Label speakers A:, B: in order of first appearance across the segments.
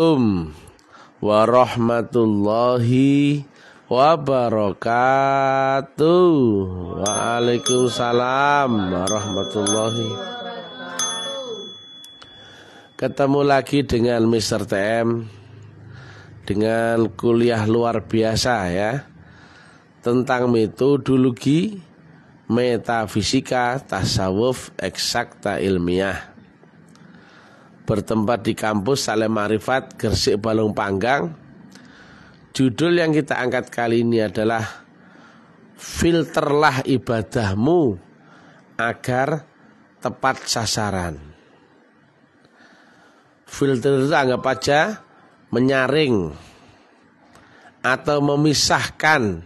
A: Assalamualaikum warahmatullahi wabarakatuh. Waalaikumsalam warahmatullahi. Ketemu lagi dengan Mr. TM dengan kuliah luar biasa ya tentang metodologi metafisika tasawuf eksakta ilmiah bertempat di kampus Saleh Marifat Gersik, Balung Panggang. Judul yang kita angkat kali ini adalah Filterlah ibadahmu agar tepat sasaran. Filter itu anggap aja menyaring atau memisahkan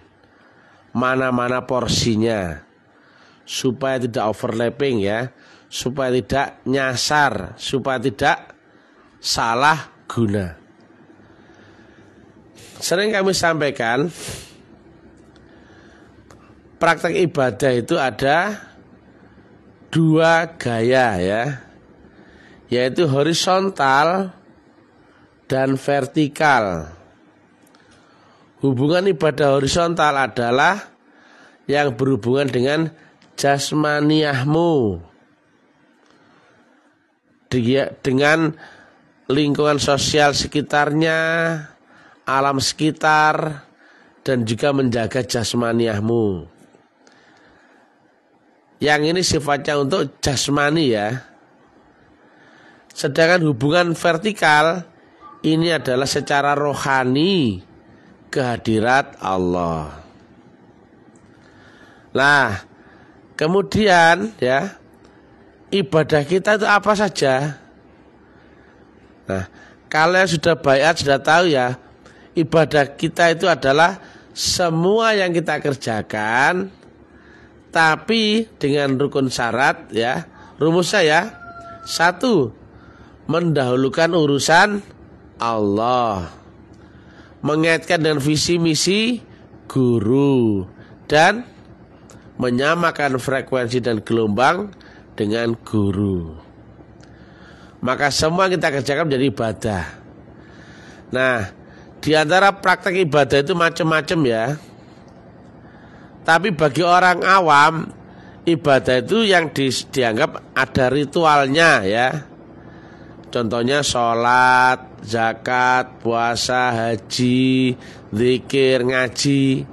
A: mana-mana porsinya supaya tidak overlapping ya supaya tidak nyasar, supaya tidak salah guna. Sering kami sampaikan praktek ibadah itu ada dua gaya ya, yaitu horizontal dan vertikal. Hubungan ibadah horizontal adalah yang berhubungan dengan jasmaniahmu, dengan lingkungan sosial sekitarnya, alam sekitar, dan juga menjaga jasmaniahmu. Yang ini sifatnya untuk jasmani ya. Sedangkan hubungan vertikal ini adalah secara rohani kehadirat Allah. Nah, kemudian ya ibadah kita itu apa saja. Nah, kalian sudah bayat sudah tahu ya, ibadah kita itu adalah semua yang kita kerjakan tapi dengan rukun syarat ya. rumus saya Satu, mendahulukan urusan Allah. Mengaitkan dengan visi misi guru dan menyamakan frekuensi dan gelombang dengan guru. Maka semua kita kerjakan menjadi ibadah. Nah, di antara praktek ibadah itu macam-macam ya. Tapi bagi orang awam, ibadah itu yang di, dianggap ada ritualnya ya. Contohnya sholat, zakat, puasa, haji, zikir, ngaji.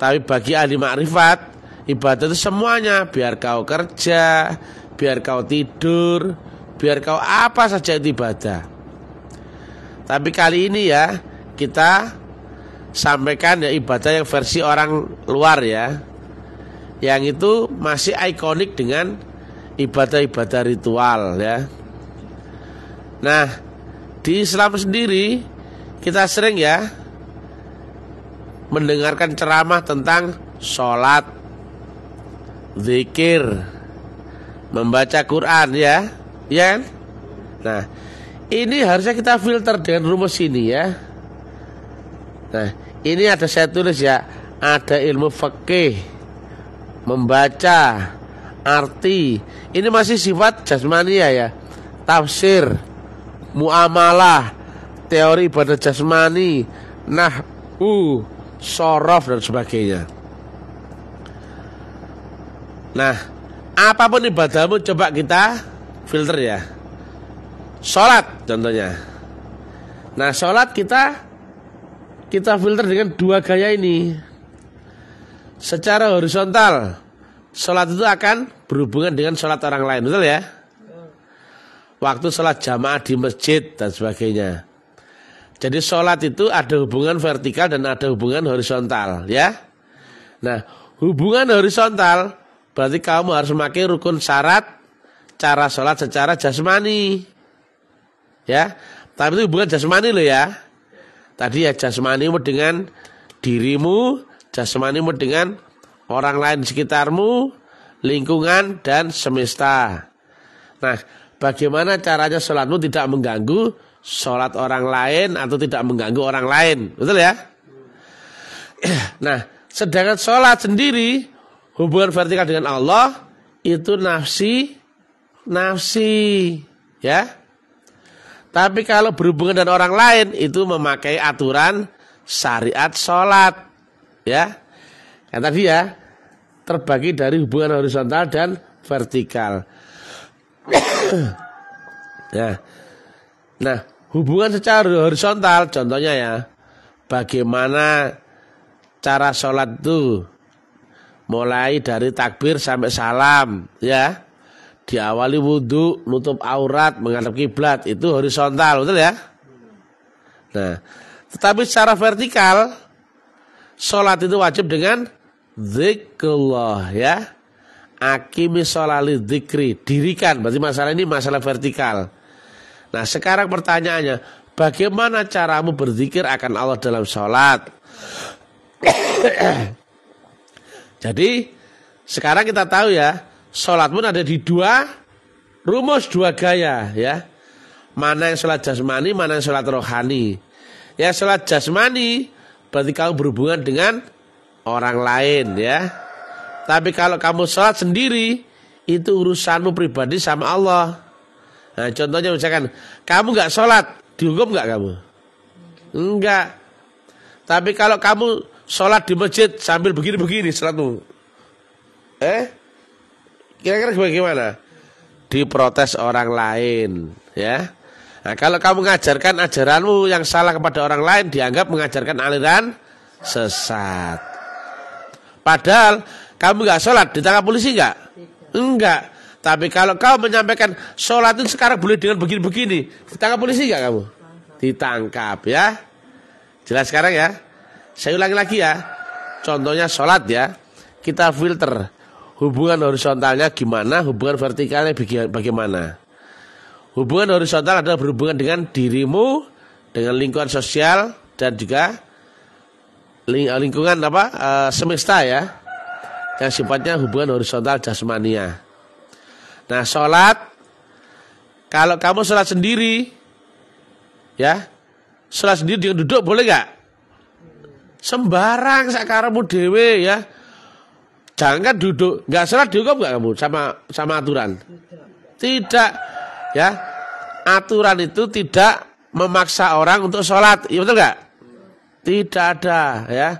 A: Tapi bagi ahli makrifat Ibadah itu semuanya, biar kau kerja, biar kau tidur, biar kau apa saja itu ibadah. Tapi kali ini ya, kita sampaikan ya ibadah yang versi orang luar ya. Yang itu masih ikonik dengan ibadah-ibadah ritual ya. Nah, di Islam sendiri kita sering ya mendengarkan ceramah tentang sholat zikir, membaca Quran ya, ya Nah, ini harusnya kita filter dengan rumus ini ya. Nah, ini ada saya tulis ya, ada ilmu fikih, membaca, arti. Ini masih sifat jasmani ya. Tafsir, muamalah, teori pada jasmani, Nah, uh sorof dan sebagainya. Nah, apapun ibadahmu coba kita filter ya. Sholat contohnya. Nah, sholat kita kita filter dengan dua gaya ini. Secara horizontal, sholat itu akan berhubungan dengan sholat orang lain, betul ya? Waktu sholat jamaah di masjid dan sebagainya. Jadi sholat itu ada hubungan vertikal dan ada hubungan horizontal, ya. Nah, hubungan horizontal Berarti kamu harus memakai rukun syarat cara sholat secara jasmani. Ya, tapi itu bukan jasmani loh ya. Tadi ya jasmanimu dengan dirimu, jasmanimu dengan orang lain sekitarmu, lingkungan dan semesta. Nah, bagaimana caranya sholatmu tidak mengganggu sholat orang lain atau tidak mengganggu orang lain, betul ya? Nah, sedangkan sholat sendiri hubungan vertikal dengan Allah itu nafsi nafsi ya tapi kalau berhubungan dengan orang lain itu memakai aturan syariat sholat ya yang tadi ya terbagi dari hubungan horizontal dan vertikal Ya, nah hubungan secara horizontal contohnya ya bagaimana cara sholat tuh mulai dari takbir sampai salam ya diawali wudhu nutup aurat menghadap kiblat itu horizontal betul ya nah tetapi secara vertikal sholat itu wajib dengan zikrullah ya akimi sholali zikri dirikan berarti masalah ini masalah vertikal nah sekarang pertanyaannya bagaimana caramu berzikir akan Allah dalam sholat jadi sekarang kita tahu ya, sholat pun ada di dua rumus, dua gaya ya. Mana yang sholat jasmani, mana yang sholat rohani. Ya sholat jasmani berarti kamu berhubungan dengan orang lain ya. Tapi kalau kamu sholat sendiri itu urusanmu pribadi sama Allah. Nah, contohnya misalkan kamu nggak sholat dihukum nggak kamu? Enggak. Tapi kalau kamu sholat di masjid sambil begini-begini selalu. Eh? Kira-kira bagaimana? Diprotes orang lain, ya. Nah, kalau kamu mengajarkan ajaranmu yang salah kepada orang lain dianggap mengajarkan aliran sesat. Padahal kamu nggak sholat ditangkap polisi nggak? Enggak. Tapi kalau kau menyampaikan sholat itu sekarang boleh dengan begini-begini, ditangkap polisi nggak kamu? Ditangkap ya. Jelas sekarang ya. Saya ulangi lagi ya. Contohnya sholat ya. Kita filter hubungan horizontalnya gimana, hubungan vertikalnya bagaimana. Hubungan horizontal adalah berhubungan dengan dirimu, dengan lingkungan sosial dan juga lingkungan apa eh, semesta ya yang sifatnya hubungan horizontal jasmania. Nah sholat kalau kamu sholat sendiri ya sholat sendiri dengan duduk boleh nggak? Sembarang sakaramu dewe ya. Jangan kan duduk, nggak salah dihukum nggak kamu sama sama aturan? Tidak. Ya. Aturan itu tidak memaksa orang untuk sholat, ya betul nggak? Tidak ada ya.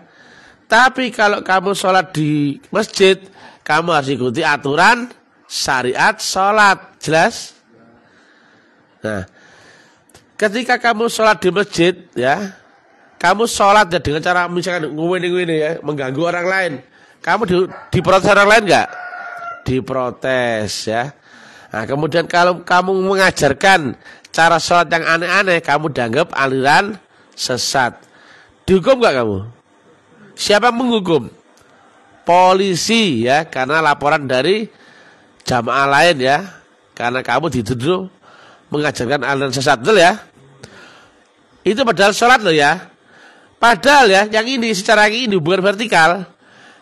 A: Tapi kalau kamu sholat di masjid, kamu harus ikuti aturan syariat sholat. Jelas? Nah, ketika kamu sholat di masjid, ya, kamu sholat ya dengan cara misalkan ini ya mengganggu orang lain kamu di, diprotes orang lain nggak diprotes ya nah kemudian kalau kamu mengajarkan cara sholat yang aneh-aneh kamu dianggap aliran sesat dihukum nggak kamu siapa menghukum polisi ya karena laporan dari jamaah lain ya karena kamu dituduh mengajarkan aliran sesat betul ya itu padahal sholat loh ya Padahal ya, yang ini secara ini bukan vertikal.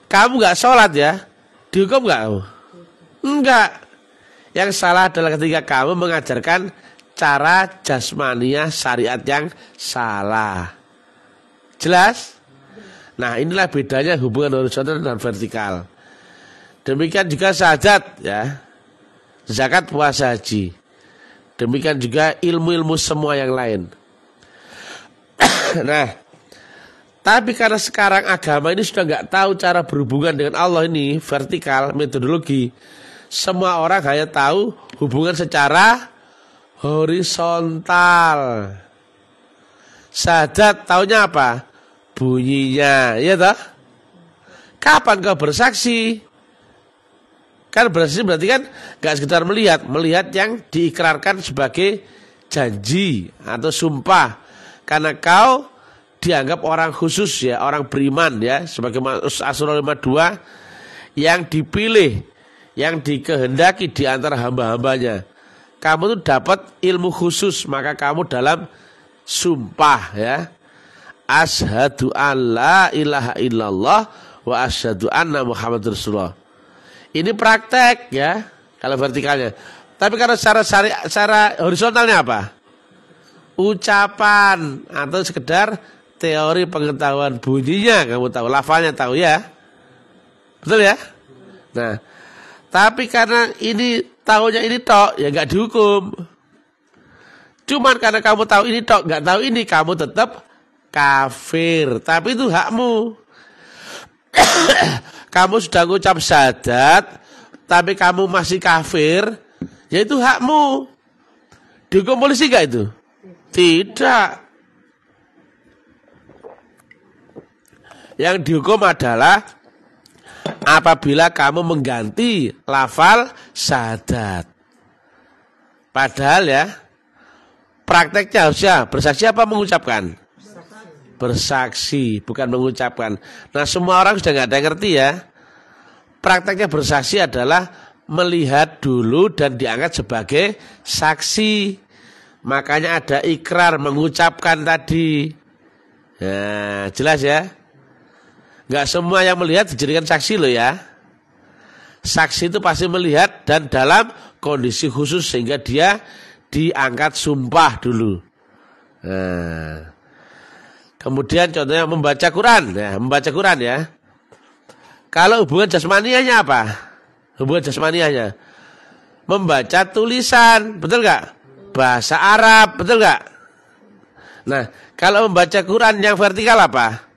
A: Kamu nggak sholat ya, dihukum nggak kamu? Oh. Enggak. Yang salah adalah ketika kamu mengajarkan cara jasmania syariat yang salah. Jelas? Nah inilah bedanya hubungan horizontal dan vertikal. Demikian juga sajat ya, zakat puasa haji. Demikian juga ilmu-ilmu semua yang lain. nah, tapi karena sekarang agama ini sudah nggak tahu cara berhubungan dengan Allah ini vertikal metodologi. Semua orang hanya tahu hubungan secara horizontal. Sadat taunya apa? Bunyinya, ya toh? Kapan kau bersaksi? Kan bersaksi berarti kan nggak sekedar melihat, melihat yang diikrarkan sebagai janji atau sumpah. Karena kau dianggap orang khusus ya, orang beriman ya, sebagai asal Asrul 52 yang dipilih, yang dikehendaki di antara hamba-hambanya. Kamu tuh dapat ilmu khusus, maka kamu dalam sumpah ya. Ashadu an la ilaha illallah wa ashadu anna Muhammad Rasulullah. Ini praktek ya, kalau vertikalnya. Tapi kalau secara, secara horizontalnya apa? Ucapan atau sekedar teori pengetahuan bunyinya kamu tahu, lafalnya tahu ya. Betul ya? Nah, tapi karena ini tahunya ini tok, ya nggak dihukum. Cuman karena kamu tahu ini tok, nggak tahu ini, kamu tetap kafir. Tapi itu hakmu. kamu sudah ngucap syahadat, tapi kamu masih kafir, ya itu hakmu. Dihukum polisi gak itu? Tidak. yang dihukum adalah apabila kamu mengganti lafal syahadat. Padahal ya, prakteknya harusnya bersaksi apa mengucapkan? Bersaksi, bukan mengucapkan. Nah semua orang sudah nggak ada yang ngerti ya. Prakteknya bersaksi adalah melihat dulu dan diangkat sebagai saksi. Makanya ada ikrar mengucapkan tadi. Nah, jelas ya. Nggak semua yang melihat dijadikan saksi loh ya. Saksi itu pasti melihat dan dalam kondisi khusus sehingga dia diangkat sumpah dulu. Nah. Kemudian contohnya membaca Quran, ya, membaca Quran ya. Kalau hubungan Jasmaniannya apa? Hubungan Jasmaniannya membaca tulisan, betul nggak? Bahasa Arab, betul nggak? Nah, kalau membaca Quran yang vertikal apa?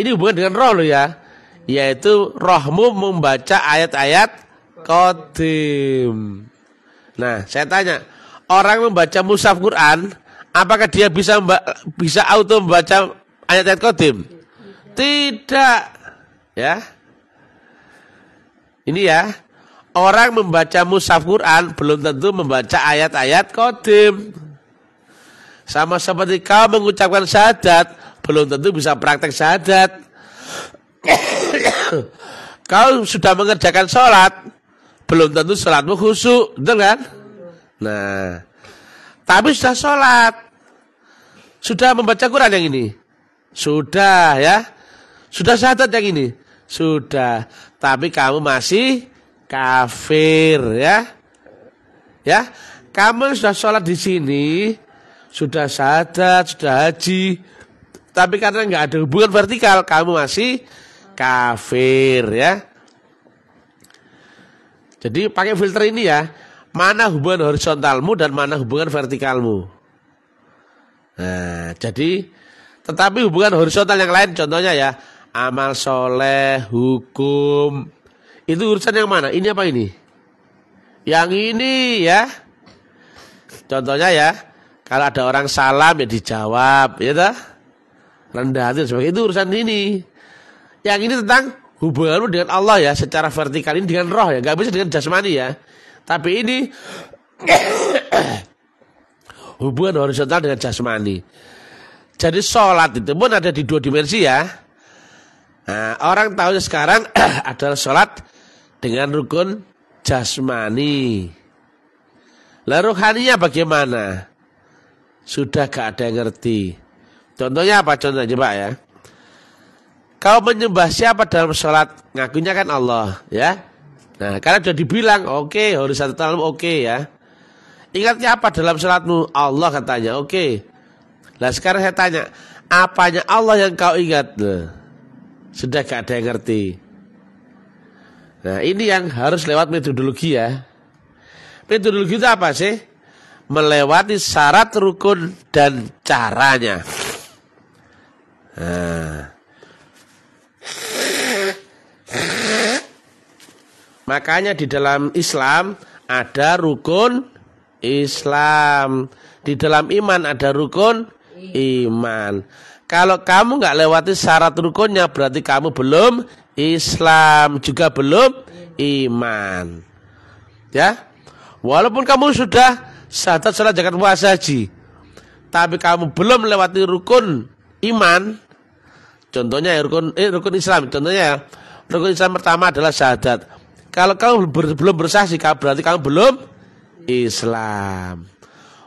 A: Ini hubungan dengan roh loh ya. Yaitu rohmu membaca ayat-ayat kodim. Nah, saya tanya, orang membaca musaf Quran, apakah dia bisa bisa auto membaca ayat-ayat kodim? Tidak. Ya. Ini ya, orang membaca musaf Quran belum tentu membaca ayat-ayat kodim. Sama seperti kau mengucapkan syahadat, belum tentu bisa praktek syahadat. Kalau sudah mengerjakan sholat, belum tentu sholatmu khusyuk, betul kan? Nah, tapi sudah sholat, sudah membaca Quran yang ini, sudah ya, sudah syahadat yang ini, sudah. Tapi kamu masih kafir ya, ya. Kamu sudah sholat di sini, sudah syahadat, sudah haji, tapi karena nggak ada hubungan vertikal, kamu masih kafir ya. Jadi pakai filter ini ya, mana hubungan horizontalmu dan mana hubungan vertikalmu. Nah, jadi tetapi hubungan horizontal yang lain contohnya ya, amal soleh, hukum, itu urusan yang mana? Ini apa ini? Yang ini ya. Contohnya ya, kalau ada orang salam ya dijawab, ya toh? rendah hati dan sebagainya itu urusan ini. Yang ini tentang hubunganmu dengan Allah ya secara vertikal ini dengan roh ya, nggak bisa dengan jasmani ya. Tapi ini hubungan horizontal dengan jasmani. Jadi sholat itu pun ada di dua dimensi ya. Nah, orang tahu sekarang adalah sholat dengan rukun jasmani. Lalu rohaninya bagaimana? Sudah gak ada yang ngerti. Contohnya apa? contohnya coba ya. Kau menyembah siapa dalam sholat? Ngakunya kan Allah, ya. Nah, karena sudah dibilang, oke, okay, horizontal, oke okay, ya. Ingatnya apa dalam sholatmu? Allah katanya, oke. Okay. Nah, sekarang saya tanya, apanya Allah yang kau ingat? Nah, sudah gak ada yang ngerti. Nah, ini yang harus lewat metodologi ya. Metodologi itu apa sih? Melewati syarat rukun dan caranya. Ah. Makanya di dalam Islam ada rukun Islam. Di dalam iman ada rukun iman. Kalau kamu nggak lewati syarat rukunnya berarti kamu belum Islam juga belum iman. Ya. Walaupun kamu sudah syahadat sholat zakat puasa haji, tapi kamu belum lewati rukun iman. Contohnya ya, rukun eh, rukun Islam, contohnya ya, rukun Islam pertama adalah syahadat. Kalau kamu ber, belum bersaksi, berarti kamu belum Islam.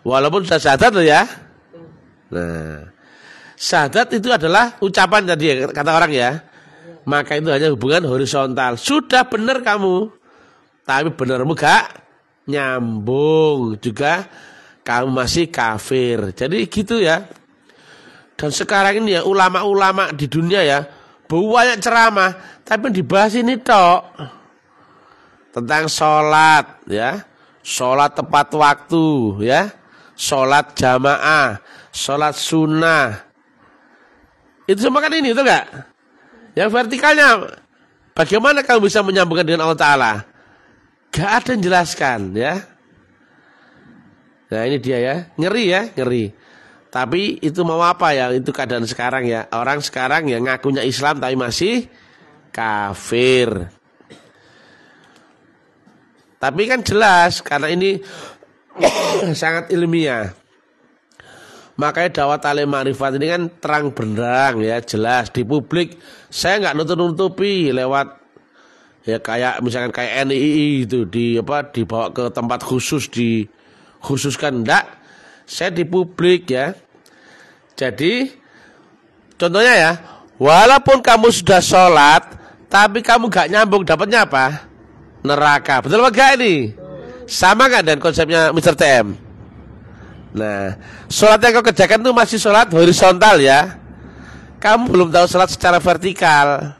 A: Walaupun sudah syahadat loh ya. Nah, syahadat itu adalah ucapan tadi ya, kata orang ya. Maka itu hanya hubungan horizontal. Sudah benar kamu. Tapi benarmu gak nyambung juga kamu masih kafir. Jadi gitu ya. Dan sekarang ini ya ulama-ulama di dunia ya banyak ceramah, tapi dibahas ini tok tentang sholat ya, sholat tepat waktu ya, sholat jamaah, sholat sunnah. Itu semua kan ini itu enggak? Yang vertikalnya Bagaimana kamu bisa menyambungkan dengan Allah Ta'ala? Gak ada yang jelaskan ya. Nah ini dia ya, ngeri ya, ngeri. Tapi itu mau apa ya? Itu keadaan sekarang ya. Orang sekarang yang ngakunya Islam tapi masih kafir. Tapi kan jelas karena ini sangat ilmiah. Makanya dakwah talim marifat ini kan terang benderang ya, jelas di publik. Saya nggak nutup-nutupi lewat ya kayak misalkan kayak NII itu di apa dibawa ke tempat khusus di khususkan enggak saya di publik ya jadi contohnya ya, walaupun kamu sudah sholat, tapi kamu gak nyambung, dapatnya apa? Neraka. Betul apa gak ini? Sama gak dengan konsepnya Mr. TM? Nah, sholat yang kau kerjakan itu masih sholat horizontal ya. Kamu belum tahu sholat secara vertikal.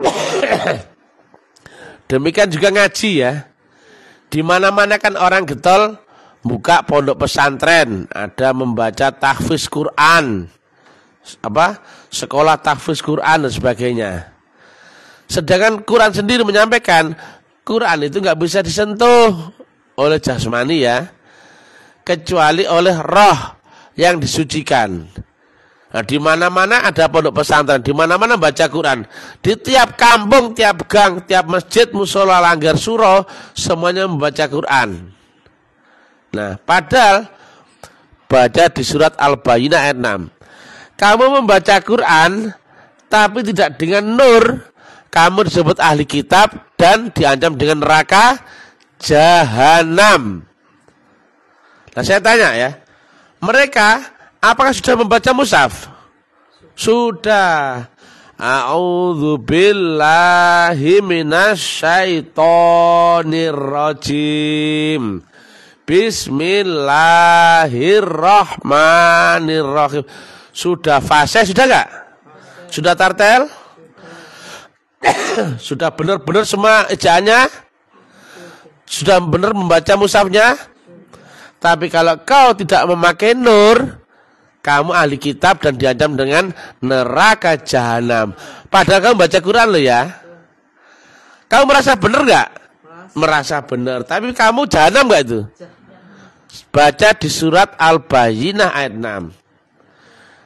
A: Demikian juga ngaji ya. Di mana-mana kan orang getol buka pondok pesantren, ada membaca tahfiz Quran, apa sekolah tahfiz Quran dan sebagainya. Sedangkan Quran sendiri menyampaikan Quran itu nggak bisa disentuh oleh jasmani ya, kecuali oleh roh yang disucikan. Nah, di mana-mana ada pondok pesantren, di mana-mana baca Quran. Di tiap kampung, tiap gang, tiap masjid, musola, langgar, surau semuanya membaca Quran. Nah, padahal baca di surat al Baqarah ayat 6. Kamu membaca Quran tapi tidak dengan nur, kamu disebut ahli kitab dan diancam dengan neraka jahanam. Nah, saya tanya ya. Mereka apakah sudah membaca mushaf? Sudah. A'udzu billahi minasy rajim. Bismillahirrahmanirrahim. Sudah fase, sudah enggak? Sudah tartel? sudah benar-benar semua ejaannya? Sudah benar membaca musafnya? Tapi kalau kau tidak memakai nur, kamu ahli kitab dan diancam dengan neraka jahanam. Padahal kamu baca Quran loh ya. Kamu merasa benar nggak? Merasa, benar. Tapi kamu jahanam nggak itu? Jahanam baca di surat Al-Bayyinah ayat 6.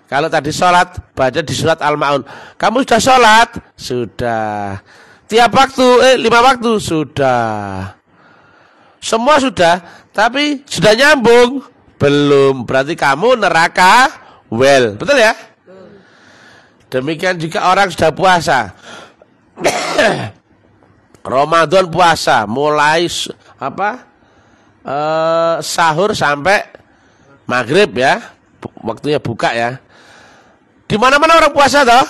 A: Kalau tadi sholat, baca di surat Al-Ma'un. Kamu sudah sholat? Sudah. Tiap waktu, eh lima waktu? Sudah. Semua sudah, tapi sudah nyambung? Belum. Berarti kamu neraka well. Betul ya? Demikian juga orang sudah puasa. Ramadan puasa, mulai apa? eh, sahur sampai maghrib ya. Waktunya buka ya. Di mana-mana orang puasa toh.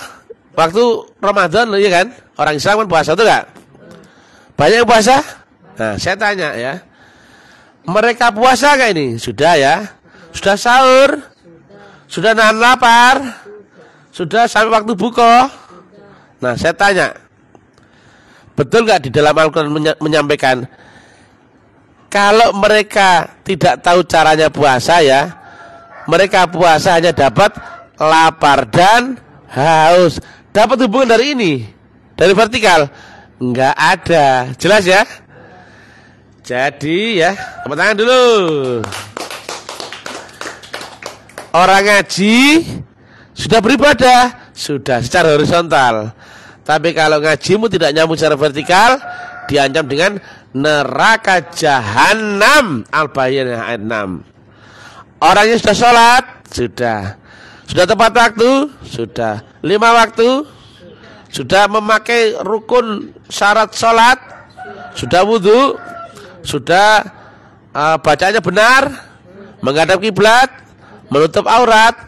A: Waktu Ramadan ya kan. Orang Islam kan puasa tuh gak Banyak yang puasa? Nah, saya tanya ya. Mereka puasa gak ini? Sudah ya. Sudah sahur? Sudah nahan lapar? Sudah sampai waktu buka? Nah, saya tanya. Betul gak di dalam Al-Quran menyampaikan kalau mereka tidak tahu caranya puasa ya, mereka puasa hanya dapat lapar dan haus. Dapat hubungan dari ini, dari vertikal. Enggak ada. Jelas ya? Jadi ya, tepuk tangan dulu. Orang ngaji sudah beribadah, sudah secara horizontal. Tapi kalau ngajimu tidak nyambung secara vertikal, diancam dengan neraka jahanam al-bayyin ayat 6 orangnya sudah sholat sudah sudah tepat waktu sudah lima waktu sudah memakai rukun syarat sholat sudah wudhu sudah uh, eh, bacanya benar menghadap kiblat menutup aurat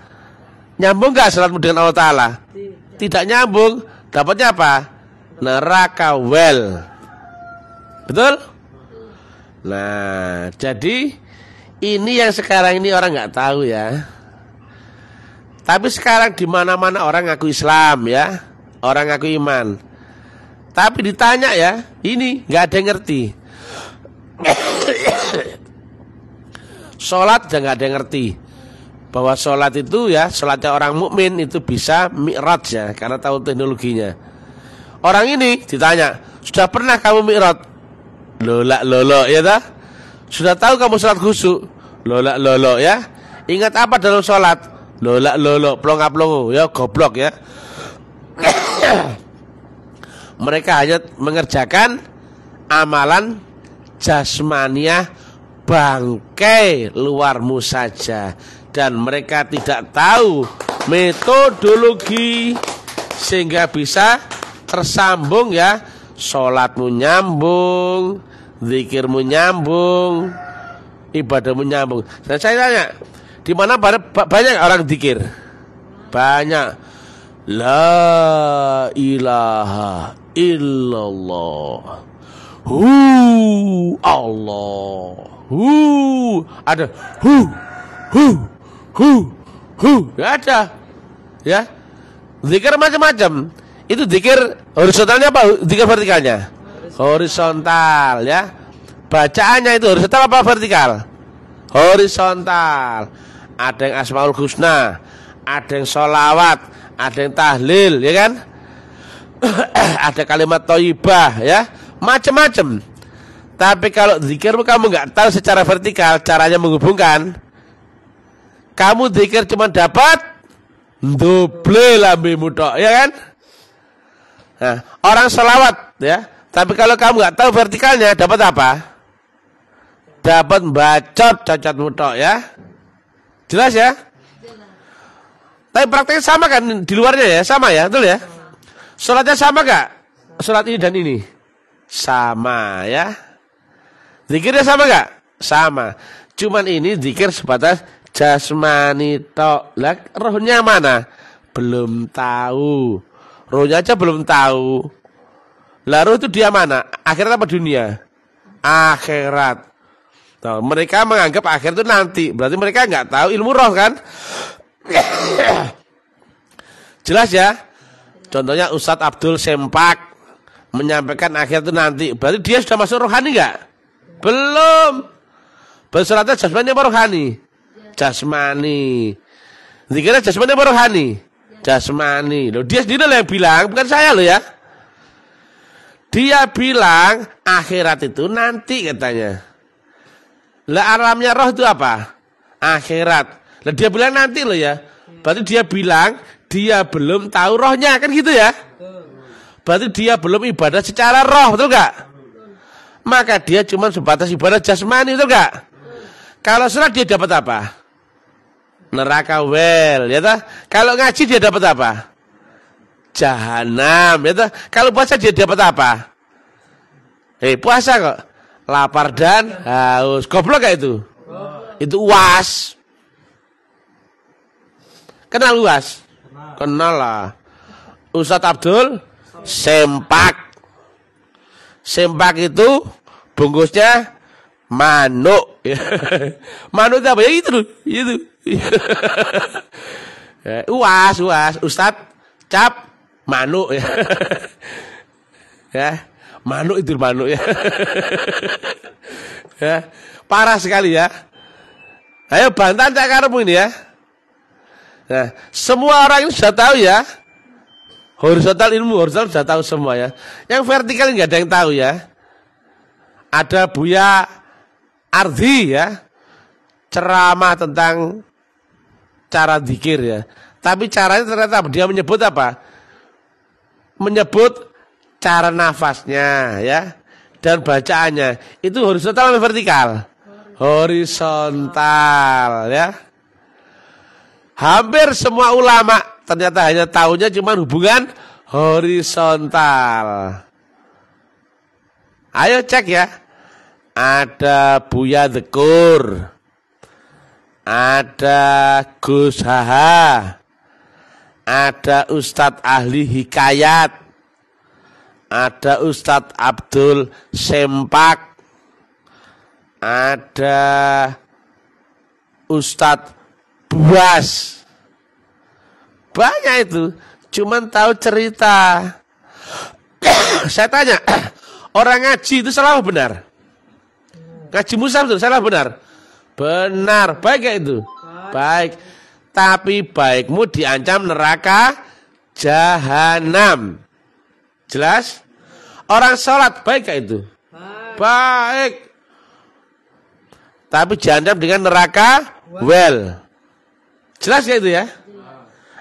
A: nyambung gak sholatmu dengan Allah Ta'ala tidak nyambung dapatnya apa neraka well Betul? Nah, jadi ini yang sekarang ini orang nggak tahu ya. Tapi sekarang di mana-mana orang ngaku Islam ya, orang ngaku iman. Tapi ditanya ya, ini nggak ada yang ngerti. sholat juga nggak ada yang ngerti bahwa sholat itu ya sholatnya orang mukmin itu bisa mirat ya karena tahu teknologinya. Orang ini ditanya, sudah pernah kamu mirat? Lolak lolo ya dah. Sudah tahu kamu sholat khusyuk. Lolak lolo ya. Ingat apa dalam sholat? Lolak lolo plong aplo ya goblok ya. Mereka hanya mengerjakan amalan jasmaniah bangkai luarmu saja dan mereka tidak tahu metodologi sehingga bisa tersambung ya sholatmu nyambung zikirmu nyambung, ibadahmu nyambung. Dan saya tanya, di mana banyak orang zikir? Banyak. La ilaha illallah. Hu Allah. Hu ada hu hu hu hu Gak ada. Ya. Zikir macam-macam. Itu zikir horizontalnya apa? Zikir vertikalnya? horizontal ya bacaannya itu horizontal apa vertikal horizontal ada yang asmaul husna ada yang solawat ada yang tahlil ya kan ada kalimat toyibah ya macam-macam tapi kalau zikir kamu nggak tahu secara vertikal caranya menghubungkan kamu zikir cuma dapat double lebih mudah ya kan nah, orang solawat ya tapi kalau kamu nggak tahu vertikalnya, dapat apa? Dapat bacot cacat mutok ya. Jelas ya? Jelas. Tapi prakteknya sama kan di luarnya ya, sama ya, betul ya? Sholatnya sama gak? Sholat ini dan ini. Sama ya. Zikirnya sama gak? Sama. Cuman ini zikir sebatas jasmani tolak. Rohnya mana? Belum tahu. Rohnya aja belum tahu. Lalu itu dia mana? Akhirat apa dunia? Akhirat. Tuh, mereka menganggap akhir itu nanti. Berarti mereka nggak tahu ilmu roh kan? Jelas ya? Contohnya Ustadz Abdul Sempak menyampaikan akhir itu nanti. Berarti dia sudah masuk rohani nggak? Belum. Bersuratnya jasmani apa rohani? Jasmani. Dikira jasmani apa rohani? Jasmani. Loh, dia sendiri yang bilang, bukan saya loh ya. Dia bilang akhirat itu nanti katanya. Lah alamnya roh itu apa? Akhirat. Lah dia bilang nanti loh ya. Berarti dia bilang dia belum tahu rohnya kan gitu ya. Berarti dia belum ibadah secara roh betul gak? Maka dia cuma sebatas ibadah jasmani betul gak? Kalau surat dia dapat apa? Neraka well ya ta? Kalau ngaji dia dapat apa? jahanam. Itu ya kalau puasa dia dapat apa? Eh, puasa kok. Lapar dan haus. Goblok gak itu? Goblok. Itu uas. Kenal uas? Kenal, Kenal lah. Ustadz Abdul sempak. Sempak itu bungkusnya manuk. manuk itu apa? Ya itu. Itu. Eh, uas, uas. Ustadz cap manuk ya. ya, manuk itu manuk ya. ya, parah sekali ya. Ayo bantahan cak karepmu ini ya. Nah, semua orang ini sudah tahu ya. Horizontal ilmu horizontal sudah tahu semua ya. Yang vertikal nggak ada yang tahu ya. Ada Buya Ardi ya. Ceramah tentang cara dikir ya. Tapi caranya ternyata dia menyebut apa? menyebut cara nafasnya ya dan bacaannya itu horizontal atau vertikal horizontal ya hampir semua ulama ternyata hanya tahunya cuma hubungan horizontal ayo cek ya ada Buya Dekur ada Gus Haha ada Ustadz ahli hikayat, ada Ustadz Abdul Sempak, ada Ustadz Buas. Banyak itu, cuman tahu cerita. Saya tanya, orang ngaji itu salah benar? Ngaji musaf itu salah benar? Benar, baik gak itu? Baik tapi baikmu diancam neraka jahanam. Jelas? Orang sholat baik gak itu? Baik. Tapi diancam dengan neraka well. Jelas ya itu ya? Iya.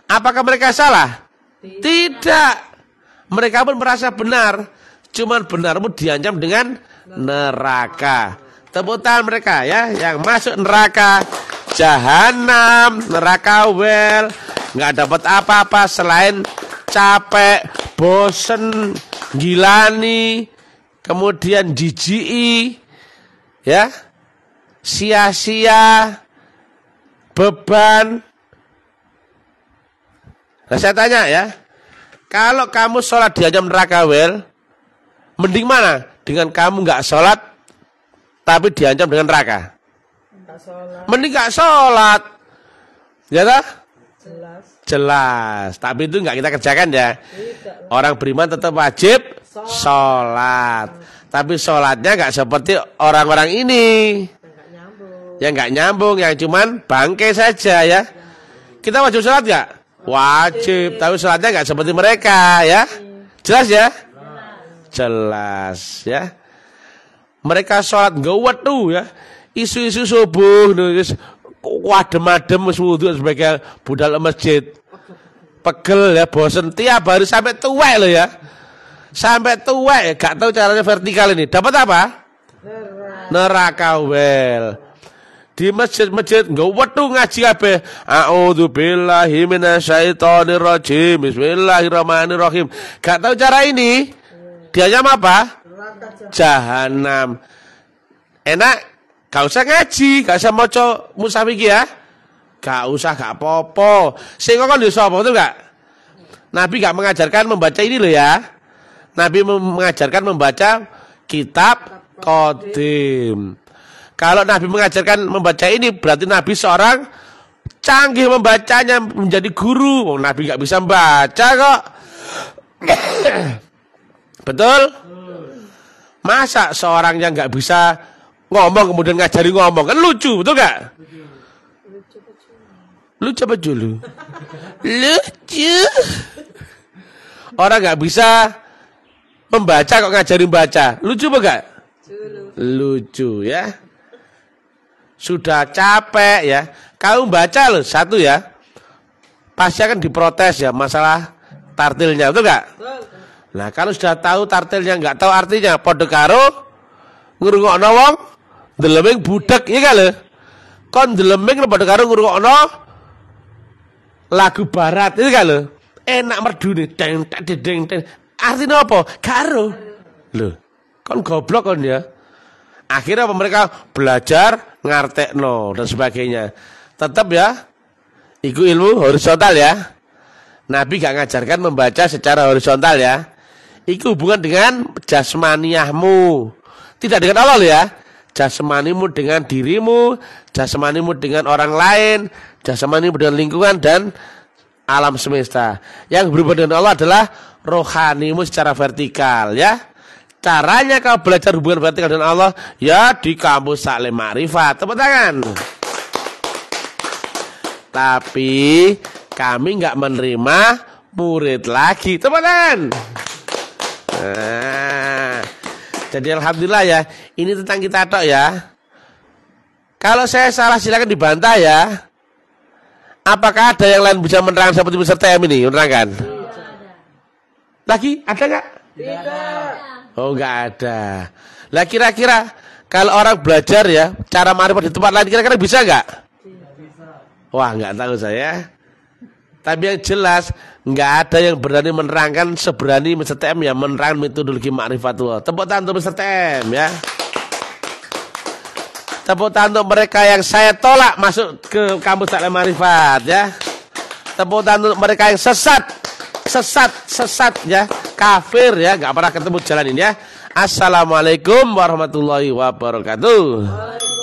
A: Apakah mereka salah? Tidak. Mereka pun merasa benar. Cuman benarmu diancam dengan neraka. Tepuk tangan mereka ya yang masuk neraka jahanam, neraka wel, nggak dapat apa-apa selain capek, bosen, gilani, kemudian jijii, ya, sia-sia, beban. Nah saya tanya ya, kalau kamu sholat di ajam neraka wel, mending mana? Dengan kamu nggak sholat, tapi diancam dengan neraka. Mending gak sholat. Ya tak? Jelas. Jelas. Tapi itu nggak kita kerjakan ya. Orang beriman tetap wajib sholat. Tapi sholatnya nggak seperti orang-orang ini. Yang nggak nyambung. Yang cuman bangke saja ya. Kita wajib sholat nggak? Wajib. Tapi sholatnya nggak seperti mereka ya. Jelas ya? Jelas ya. Mereka sholat gawat tuh ya isu-isu subuh nulis wadem-adem wis wudhu sebagai budal masjid pegel ya bosen tiap hari sampai tua lo ya sampai tua ya gak tahu caranya vertikal ini dapat apa neraka well di masjid-masjid nggak waktu ngaji apa a'udhu billahi minasyaitonir rajim bismillahirrahmanirrahim gak tahu cara ini dia nyam apa jahanam enak Gak usah ngaji, gak usah maca musaf iki ya. Gak usah, gak popo. apa Sing kok lho sapa, gak? Nabi gak mengajarkan membaca ini loh ya. Nabi mengajarkan membaca kitab kodim. Kalau Nabi mengajarkan membaca ini berarti Nabi seorang canggih membacanya menjadi guru. Oh, Nabi gak bisa membaca kok. Betul? Masa seorang yang gak bisa ngomong kemudian ngajari ngomong kan lucu betul gak lucu apa dulu lucu orang nggak bisa membaca kok ngajari baca lucu apa gak lucu ya sudah capek ya kau baca loh satu ya pasti akan diprotes ya masalah tartilnya itu gak nah kalau sudah tahu tartilnya nggak tahu artinya podekaro ngurungok nawang Deleming budak, ya kan kali? Kon deleming lebar karo ono. lagu barat, iya kan kali? Enak merdu nih, deng, deng, deng, deng. Artinya apa? Karo. Loh, kon goblok kon ya. Akhirnya apa mereka belajar ngartekno dan sebagainya. Tetap ya, ikut ilmu horizontal ya. Nabi gak ngajarkan membaca secara horizontal ya. Itu hubungan dengan jasmaniahmu. Tidak dengan Allah ya jasmanimu dengan dirimu, jasmanimu dengan orang lain, jasmanimu dengan lingkungan dan alam semesta. Yang berhubungan dengan Allah adalah rohanimu secara vertikal ya. Caranya kau belajar hubungan vertikal dengan Allah ya di kampus Salim Ma'rifat. Tepuk tangan. Tapi kami nggak menerima murid lagi. Tepuk tangan. Nah. Jadi alhamdulillah ya, ini tentang kita tok ya. Kalau saya salah silakan dibantah ya. Apakah ada yang lain bisa menerangkan seperti peserta yang ini? Menerangkan? Lagi? Ada nggak? Tidak. Oh nggak ada. Lah kira-kira kalau orang belajar ya, cara marifat di tempat lain kira-kira bisa nggak? Tidak bisa. Wah nggak tahu saya. Tapi yang jelas nggak ada yang berani menerangkan seberani Mr. TM yang menerangkan metodologi makrifatullah. Tepuk tangan untuk Mr. TM ya. Tepuk tangan untuk mereka yang saya tolak masuk ke kampus taklim marifat ya. Tepuk tangan untuk mereka yang sesat, sesat, sesat ya, kafir ya, nggak pernah ketemu jalan ini ya. Assalamualaikum warahmatullahi wabarakatuh.